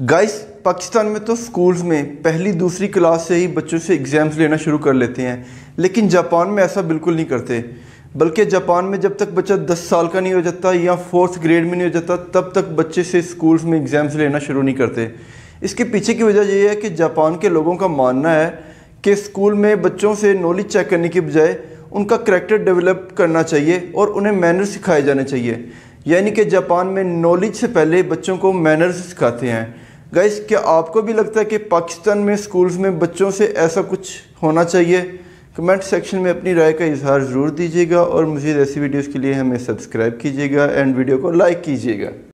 guys Pakistan में तो schools में पहली दूसरी क्लास से ही बच्चों से एग्ज़ाम्स लेना शुरू कर लेते हैं लेकिन जापान में ऐसा बिल्कुल नहीं करते बल्कि जापान में जब तक बच्चा 10 साल का नहीं हो जाता या फोर्थ ग्रेड में नहीं हो जाता तब तक बच्चे से स्कूल्स में एग्ज़ाम्स लेना शुरू नहीं करते इसके पीछे की वजह यह है कि जापान के लोगों का मानना है कि स्कूल में बच्चों से नॉलेज चेक करने के बजाय उनका करेक्टर डेवलप करना चाहिए और उन्हें मैनर सिखाए जाने चाहिए यानी कि जापान में नॉलेज से पहले बच्चों को मैनर्स सिखाते हैं गैस क्या आपको भी लगता है कि पाकिस्तान में स्कूल्स में बच्चों से ऐसा कुछ होना चाहिए कमेंट सेक्शन में अपनी राय का इजहार ज़रूर दीजिएगा और मुझे ऐसी वीडियोज़ के लिए हमें सब्सक्राइब कीजिएगा एंड वीडियो को लाइक कीजिएगा